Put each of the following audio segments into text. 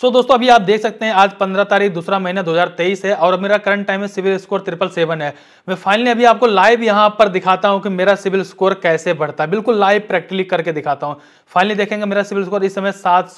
सो दोस्तों अभी आप देख सकते हैं आज 15 तारीख दूसरा महीना 2023 है और मेरा करंट टाइम में सिविल स्कोर ट्रिपल सेवन है मैं फाइनली अभी आपको लाइव यहां पर दिखाता हूं कि मेरा सिविल स्कोर कैसे बढ़ता है बिल्कुल लाइव प्रैक्टिकली करके दिखाता हूं फाइनली देखेंगे मेरा सिविल स्कोर इस समय सात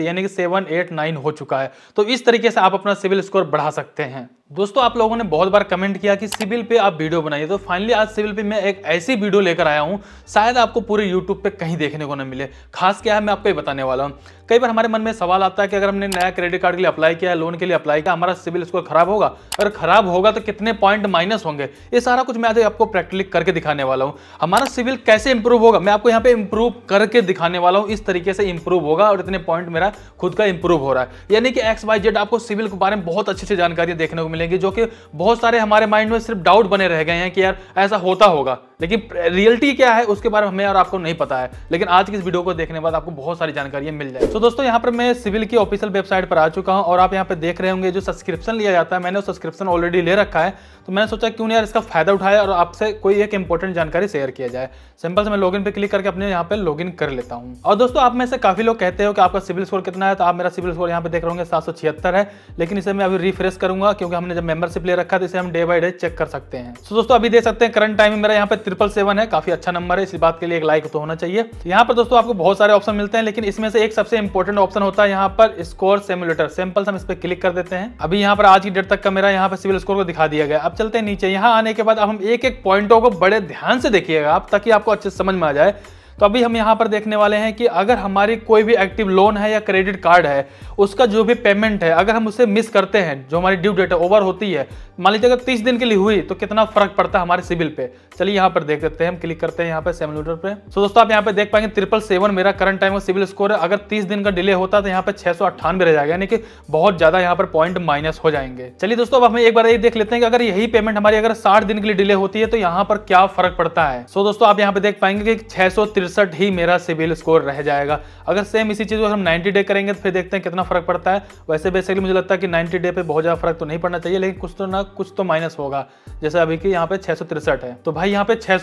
यानी कि सेवन एट नाइन हो चुका है तो इस तरीके से आप अपना सिविल स्कोर बढ़ा सकते हैं दोस्तों आप लोगों ने बहुत बार कमेंट किया कि सिविल पे आप वीडियो बनाइए तो फाइनली आज सिविल पे मैं एक ऐसी वीडियो लेकर आया हूँ शायद आपको पूरे यूट्यूब पे कहीं देखने को न मिले खास क्या है मैं आपको ये बताने वाला हूँ कई बार हमारे मन में सवाल आता है कि अगर हमने नया क्रेडिट कार्ड के लिए अप्लाई किया लोन के लिए अप्लाई किया हमारा सिविल स्कोर खराब होगा अगर खराब होगा तो कितने पॉइंट माइनस होंगे ये सारा कुछ मैं आज आपको प्रैक्टिकली करके दिखाने वाला हूँ हमारा सिविल कैसे इंप्रूव होगा मैं आपको यहाँ पे इंप्रूव करके दिखाने वाला हूँ इस तरीके से इंप्रूव होगा और इतने पॉइंट मेरा खुद का इंप्रूव हो रहा है यानी कि एक्स वाई जेड आपको सिविल के बारे में बहुत अच्छी से जानकारी देखने को मिले मिलेंगे जो कि बहुत सारे हमारे माइंड में सिर्फ डाउट बने रह गए हैं कि यार ऐसा होता होगा लेकिन रियलिटी क्या है उसके बारे में हमें और आपको नहीं पता है लेकिन आज की इस वीडियो को देखने बाद आपको बहुत सारी जानकारियां मिल जाए तो दोस्तों यहाँ पर मैं सिविल की ऑफिशियल वेबसाइट पर आ चुका हूँ और आप यहाँ पर देख रहे होंगे जो सब्सक्रिप्शन लिया जाता है मैंने वो सब्सक्रिप्शन ऑलरेडी ले रखा है तो मैंने सोचा क्यों यार इसका फायदा उठाया और आपसे कोई एक इंपॉर्टेंट जानकारी शेयर किया जाए सिंपल से मैं लॉग पे क्लिक करके अपने यहाँ पे लॉग कर लेता हूँ और दोस्तों आप में से काफी लोग कहते हो कि आपका सिविल स्कोर कितना है तो आप मेरा सिविल स्कोर यहाँ पे देख रहे होंगे सात है लेकिन इसे मैं अभी रिफ्रेश करूंगा क्योंकि हमने हमने जब मेंबरशिप ले रखा है इसे हम डे बाय डे चेक कर सकते हैं तो दोस्तों अभी देख सकते हैं करंट टाइम मेरा यहाँ पे ट्रिपल सेवन है काफी अच्छा नंबर है इस बात के लिए एक लाइक तो होना चाहिए तो यहाँ पर दोस्तों आपको बहुत सारे ऑप्शन मिलते हैं लेकिन इसमें से एक सबसे इंपॉर्टेंट ऑप्शन होता है यहाँ पर स्कोर सेमुलेटर सैंपल हम इस पर क्लिक कर देते हैं अभी यहाँ पर आज की डेट तक का मेरा यहाँ पर सिविल स्कोर को दिखा दिया गया अब चलते हैं नीचे यहाँ आने के बाद अब हम एक एक पॉइंटों को बड़े ध्यान से देखिएगा आप ताकि आपको अच्छे समझ में आ जाए तो अभी हम यहाँ पर देखने वाले हैं कि अगर हमारी कोई भी एक्टिव लोन है या क्रेडिट कार्ड है उसका जो भी पेमेंट है अगर हम उसे मिस करते हैं जो हमारी ड्यू डेट है ओवर होती है मान लीजिए अगर तीस दिन के लिए हुई तो कितना फर्क पड़ता है हमारे सिविल पे चलिए यहाँ पर देख देते हैं हम क्लिक करते हैं यहाँ पर लीटर पे सो दोस्तों आप यहाँ पे देख पाएंगे ट्रिपल सेवन मेरा करंट टाइम का सिविल स्कोर है अगर तीस दिन का डिले होता तो यहाँ पर छह सौ रह जाएगा यानी कि बहुत ज्यादा यहाँ पर पॉइंट माइनस हो जाएंगे चलिए दोस्तों अब हम एक बार ये देख लेते हैं कि अगर यही पेमेंट हमारी अगर साठ दिन के लिए डिले होती है तो यहाँ पर क्या फर्क पड़ता है सो दोस्तों आप यहाँ पे देख पाएंगे कि छह तिरसठ ही मेरा सिविल स्कोर रह जाएगा अगर सेम इसी चीज़ को हम 90 डे करेंगे तो फिर देखते हैं कितना फ़र्क पड़ता है वैसे बेसिकली मुझे लगता है कि 90 डे पे बहुत ज़्यादा फर्क तो नहीं पड़ना चाहिए लेकिन कुछ तो ना कुछ तो माइनस होगा जैसे अभी की यहाँ पे छः है तो भाई यहाँ पे छः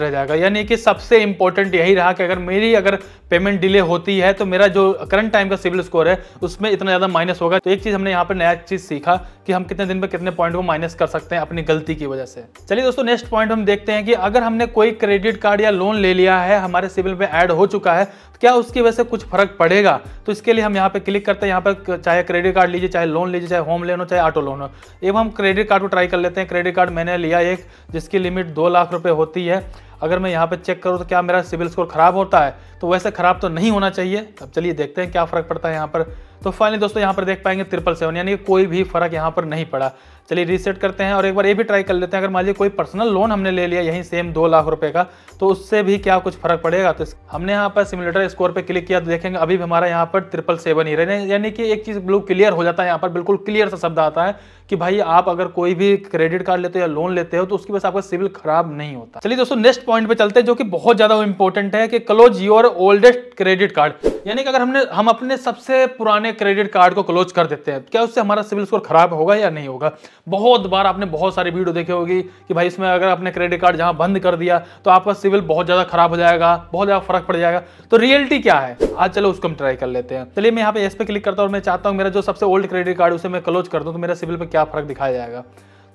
रह जाएगा यानी कि सबसे इंपॉर्टेंट यही रहा कि अगर मेरी अगर पेमेंट डिले होती है तो मेरा जो करंट टाइम का सिविल स्कोर है उसमें इतना ज़्यादा माइनस होगा तो एक चीज़ हमने यहाँ पर नया चीज़ सीखा कि हम कितने दिन पर कितने पॉइंट को माइनस कर सकते हैं अपनी गलती की वजह से चलिए दोस्तों नेक्स्ट पॉइंट हम देखते हैं कि अगर हमने कोई क्रेडिट कार्ड या लोन ले लिया है हमारे हमारे सिविल में ऐड हो चुका है क्या उसकी वजह से कुछ फर्क पड़ेगा तो इसके लिए हम यहाँ पे क्लिक करते हैं यहाँ पर चाहे क्रेडिट कार्ड लीजिए चाहे लोन लीजिए चाहे होम लोन हो चाहे ऑटो लोन हो एवं हम क्रेडिट कार्ड को ट्राई कर लेते हैं क्रेडिट कार्ड मैंने लिया एक जिसकी लिमिट दो लाख रुपये होती है अगर मैं यहाँ पर चेक करूँ तो क्या मेरा सिविल स्कोर खराब होता है तो वैसे खराब तो नहीं होना चाहिए अब चलिए देखते हैं क्या फ़र्क पड़ता है यहाँ पर तो फाइनली दोस्तों यहाँ पर देख पाएंगे ट्रिपल सेवन यानी कोई भी फ़र्क यहाँ पर नहीं पड़ा चलिए रीसेट करते हैं और एक बार ये भी ट्राई कर लेते हैं अगर मान लीजिए कोई पर्सनल लोन हमने ले लिया यहीं सेम दो लाख रुपये का तो उससे भी क्या कुछ फ़र्क पड़ेगा तो हमने यहाँ पर सिमुलेटर स्कोर पे क्लिक किया तो देखेंगे अभी भी हमारा यहाँ पर ट्रिपल सेवन ही रहे यानी कि एक चीज़ ब्लू क्लियर हो जाता है यहाँ पर बिल्कुल क्लियर सा शब्द आता है कि भाई आप अगर कोई भी क्रेडिट कार्ड लेते हो या लोन लेते हो तो उसकी वजह से आपका सिविल खराब नहीं होता चलिए दोस्तों नेक्स्ट पॉइंट पे चलते हैं जो कि बहुत ज़्यादा इंपॉर्टेंट है कि close your oldest credit card यानी कि अगर हमने हम अपने सबसे पुराने क्रेडिट कार्ड को क्लोज कर देते हैं क्या उससे हमारा सिविल स्कोर खराब होगा या नहीं होगा बहुत बार आपने बहुत सारी वीडियो देखी होगी कि भाई इसमें अगर आपने क्रेडिट कार्ड जहाँ बंद कर दिया तो आपका सिविल बहुत ज़्यादा खराब हो जाएगा बहुत ज़्यादा फर्क पड़ जाएगा तो रियल रियलिटी क्या है आज चलो उसको हम ट्राई कर लेते हैं चलिए मैं यहाँ पे इस पे क्लिक करता हूँ और मैं चाहता हूँ मेरा जो सबसे ओल्ड क्रेडिट कार्ड उसे मैं क्लोज कर दूँ तो मेरा सिविल पर क्या फर्क दिखाया जाएगा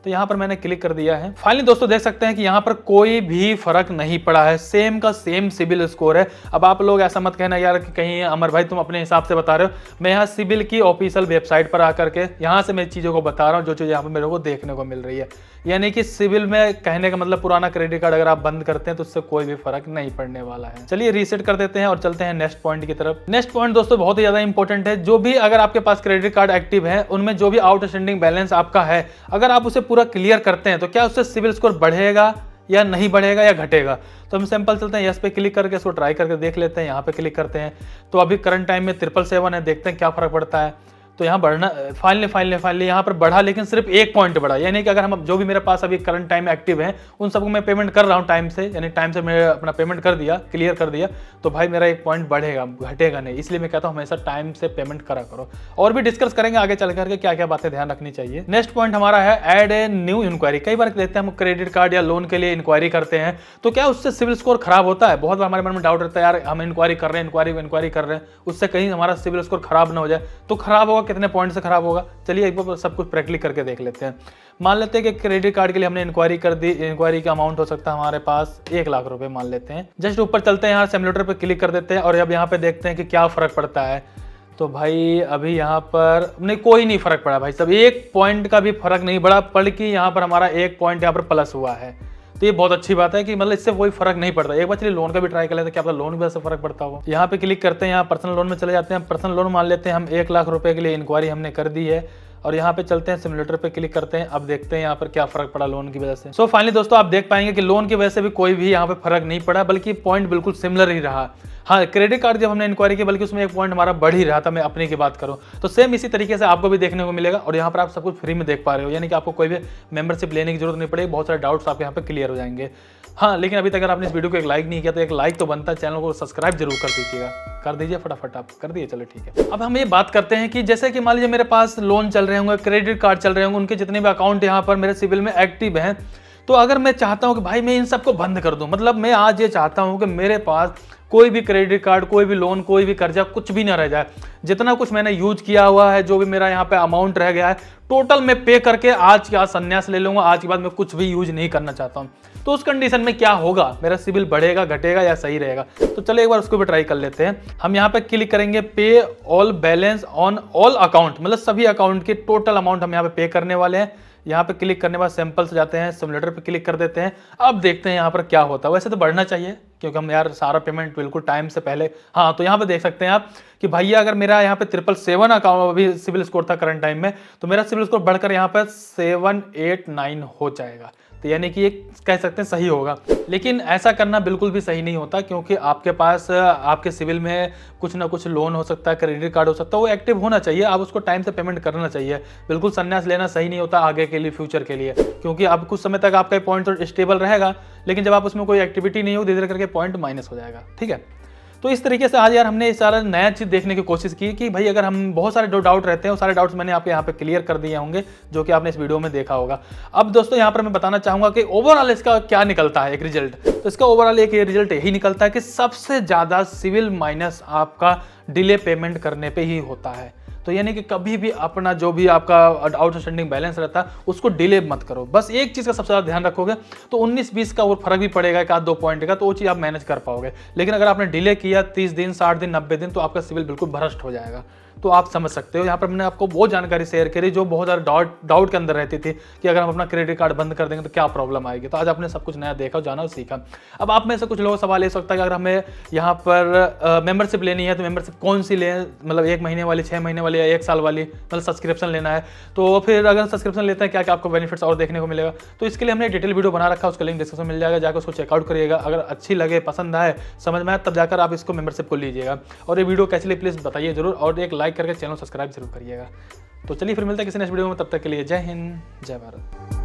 तो यहाँ पर मैंने क्लिक कर दिया है फाइनली दोस्तों देख सकते हैं कि यहाँ पर कोई भी फर्क नहीं पड़ा है सेम का सेम सिविल स्कोर है अब आप लोग ऐसा मत कहना यार कि कहीं अमर भाई तुम अपने हिसाब से बता रहे हो मैं यहाँ सिविल की ऑफिशियल वेबसाइट पर आकर के यहाँ से मैं चीज़ों को बता रहा हूँ जो चीज़ यहाँ पर मेरे को देखने को मिल रही है यानी कि सिविल में कहने का मतलब पुराना क्रेडिट कार्ड अगर आप बंद करते हैं तो उससे कोई भी फर्क नहीं पड़ने वाला है चलिए रीसेट कर देते हैं और चलते हैं नेक्स्ट पॉइंट की तरफ नेक्स्ट पॉइंट दोस्तों बहुत ही ज्यादा इंपॉर्टेंट है जो भी अगर आपके पास क्रेडिट कार्ड एक्टिव है उनमें जो भी आउटस्टैंडिंग बैलेंस आपका है अगर आप उसे पूरा क्लियर करते हैं तो क्या उससे सिविल स्कोर बढ़ेगा या नहीं बढ़ेगा या घटेगा तो हम सैंपल चलते हैं यस पे क्लिक करके इसको ट्राई करके देख लेते हैं यहाँ पे क्लिक करते हैं तो अभी करंट टाइम में ट्रिपल सेवन है देखते हैं क्या फर्क पड़ता है तो यहाँ बढ़ना फाइनली फाइनली फाइनली यहाँ पर बढ़ा लेकिन सिर्फ एक पॉइंट बढ़ा यानी कि अगर हम जो भी मेरे पास अभी करंट टाइम एक्टिव है उन सबको मैं पेमेंट कर रहा हूँ टाइम से यानी टाइम से मैं अपना पेमेंट कर दिया क्लियर कर दिया तो भाई मेरा एक पॉइंट बढ़ेगा घटेगा नहीं इसलिए मैं कहता हूँ हमेशा टाइम से पेमेंट करा करो और भी डिस्कस करेंगे आगे चल करके क्या क्या बातें ध्यान रखनी चाहिए नेक्स्ट पॉइंट हमारा है एड ए न्यू इंक्वायरी कई बार देखते हैं हम क्रेडिट कार्ड या लोन के लिए इंक्वायरी करते हैं तो क्या उससे सिविल स्कोर खराब होता है बहुत बार हमारे मन में डाउट रहता है यार हम इंक्वायरी कर रहे हैं इंक्वायरी इंक्वायरी कर रहे हैं उससे कहीं हमारा सिविल स्कोर खराब ना हो जाए तो खराब होगा कितने पॉइंट से खराब होगा चलिए एक बार सब कुछ प्रैक्टिक करके देख लेते हैं मान लेते हैं कि क्रेडिट कार्ड के लिए हमने इंक्वायरी कर दी इंक्वायरी का अमाउंट हो सकता है हमारे पास एक लाख रुपए मान लेते हैं जस्ट ऊपर चलते हैं यहाँ सेमुलेटर पर क्लिक कर देते हैं और अब यहाँ पे देखते हैं कि क्या फ़र्क पड़ता है तो भाई अभी यहाँ पर नहीं कोई नहीं फ़र्क पड़ा भाई सब एक पॉइंट का भी फर्क नहीं पड़ा के यहाँ पर हमारा एक पॉइंट यहाँ पर प्लस हुआ है तो ये बहुत अच्छी बात है कि मतलब इससे कोई फर्क नहीं पड़ता एक बार चलिए लोन का भी ट्राई कर लेते हैं क्या पता लोन भी ऐसे फर्क पड़ता हो यहाँ पे क्लिक करते हैं यहाँ पर्सनल लोन में चले जाते हैं पर्सनल लोन मान लेते हैं हम एक लाख रुपए के लिए इंक्वायरी हमने कर दी है और यहाँ पे चलते हैं सिमुलेटर पे क्लिक करते हैं अब देखते हैं यहाँ पर क्या फर्क पड़ा लोन की वजह से सो so, फाइनली दोस्तों आप देख पाएंगे कि लोन की वजह से भी कोई भी यहाँ पे फर्क नहीं पड़ा बल्कि पॉइंट बिल्कुल सिमिलर ही रहा हाँ क्रेडिट कार्ड जब हमने इंक्वायरी की बल्कि उसमें एक पॉइंट हमारा बढ़ ही रहा था मैं अपने की बात करूँ तो सेम इसी तरीके से आपको भी देखने को मिलेगा और यहाँ पर आप सब कुछ फ्री में देख पा रहे हो यानी कि आपको कोई भी मेंबरशिप लेने की जरूरत नहीं पड़ेगी बहुत सारे डाउट्स आपके यहाँ पर क्लियर हो जाएंगे हाँ लेकिन अभी तक अगर आपने इस वीडियो को एक लाइक नहीं किया तो एक लाइक तो बनता है चैनल को सब्सक्राइब जरूर कर दीजिएगा कर दीजिए फटाफट आप कर दीजिए चलो ठीक है अब हम ये बात करते हैं कि जैसे कि मान लीजिए मेरे पास लोन चल रहे रहे होंगे क्रेडिट कार्ड चल रहे होंगे उनके जितने भी अकाउंट यहाँ पर मेरे सिविल में एक्टिव हैं तो अगर मैं चाहता हूँ कि भाई मैं इन सबको बंद कर दूँ मतलब मैं आज ये चाहता हूँ कि मेरे पास कोई भी क्रेडिट कार्ड कोई भी लोन कोई भी कर्जा कुछ भी ना रह जाए जितना कुछ मैंने यूज किया हुआ है जो भी मेरा यहाँ पे अमाउंट रह गया है टोटल मैं पे करके आज के आज संन्यास ले लूँगा आज के बाद मैं कुछ भी यूज नहीं करना चाहता हूँ तो उस कंडीशन में क्या होगा मेरा सिबिल बढ़ेगा घटेगा या सही रहेगा तो चलिए एक बार उसको भी ट्राई कर लेते हैं हम यहाँ पे क्लिक करेंगे pay all balance on all account मतलब सभी अकाउंट के टोटल अमाउंट हम यहाँ पे पे करने वाले हैं यहाँ पे क्लिक करने बाद सैंपल से जाते हैं सिमुलेटर पे क्लिक कर देते हैं अब देखते हैं यहाँ पर क्या होता है वैसे तो बढ़ना चाहिए क्योंकि हम यार सारा पेमेंट बिल्कुल टाइम से पहले हाँ तो यहाँ पे देख सकते हैं आप कि भैया अगर मेरा यहाँ पे ट्रिपल सेवन अकाउंट अभी सिविल स्कोर था करंट टाइम में तो मेरा सिविल स्कोर बढ़कर यहाँ पर सेवन एट नाइन हो जाएगा तो यानी कि ये कह सकते हैं सही होगा लेकिन ऐसा करना बिल्कुल भी सही नहीं होता क्योंकि आपके पास आपके सिविल में कुछ ना कुछ लोन हो सकता है क्रेडिट कार्ड हो सकता है वो एक्टिव होना चाहिए आप उसको टाइम से पेमेंट करना चाहिए बिल्कुल संन्यास लेना सही नहीं होता आगे के लिए फ्यूचर के लिए क्योंकि अब कुछ समय तक आपका पॉइंट तो स्टेबल रहेगा लेकिन जब आप उसमें कोई एक्टिविटी नहीं हो धीरे धीरे करके पॉइंट माइनस हो जाएगा ठीक है तो इस तरीके से आज यार हमने सारा नया चीज़ देखने की कोशिश की कि भाई अगर हम बहुत सारे जो डाउट रहते हैं वो सारे डाउट्स मैंने आप यहाँ पे क्लियर कर दिए होंगे जो कि आपने इस वीडियो में देखा होगा अब दोस्तों यहाँ पर मैं बताना चाहूँगा कि ओवरऑल इसका क्या निकलता है एक रिजल्ट तो इसका ओवरऑल एक रिजल्ट यही निकलता है कि सबसे ज़्यादा सिविल माइनस आपका डिले पेमेंट करने पर ही होता है तो यानी कि कभी भी अपना जो भी आपका आउटस्टैंडिंग बैलेंस रहता है उसको डिले मत करो बस एक चीज़ का सबसे ज़्यादा ध्यान रखोगे तो 19-20 का और फर्क भी पड़ेगा एक आध दो पॉइंट का तो वो चीज़ आप मैनेज कर पाओगे लेकिन अगर आपने डिले किया तीस दिन साठ दिन नब्बे दिन तो आपका सिविल बिल्कुल भ्रष्ट हो जाएगा तो आप समझ सकते हो यहाँ पर मैंने आपको वो जानकारी शेयर करी जो बहुत ज़्यादा डाउट डाउट के अंदर रहती थी कि अगर हम अपना क्रेडिट कार्ड बंद कर देंगे तो क्या प्रॉब्लम आएगी तो आज आपने सब कुछ नया देखा जाना और सीखा अब आप में से कुछ लोगों सवाल ये सकता है कि अगर हमें यहाँ पर मेम्बरशिप लेनी है तो मेम्बरशिप कौन सी लें मतलब एक महीने वाली छः महीने वाली या एक साल वाली मतलब सब्सक्रिप्शन लेना है तो फिर अगर सब्सक्रिप्शन लेते हैं क्या क्या आपको बेनिफिट्स और देखने को मिलेगा तो इसके लिए हमने डिटेल वीडियो बना रखा उसका लिंक डिस्क्रिप्शन मिल जाएगा जाकर उसको चेकआउट करिएगा अगर अच्छी लगे पसंद आए समझ में आए तब जाकर आप इसको मेम्बरशिप को लीजिएगा और ये वीडियो कैसे लिए प्लीज़ बताइए जरूर और एक लाइक लाइक करके चैनल सब्सक्राइब जरूर करिएगा तो चलिए फिर मिलते हैं किसी नेक्स्ट वीडियो में तब तक के लिए जय हिंद जय भारत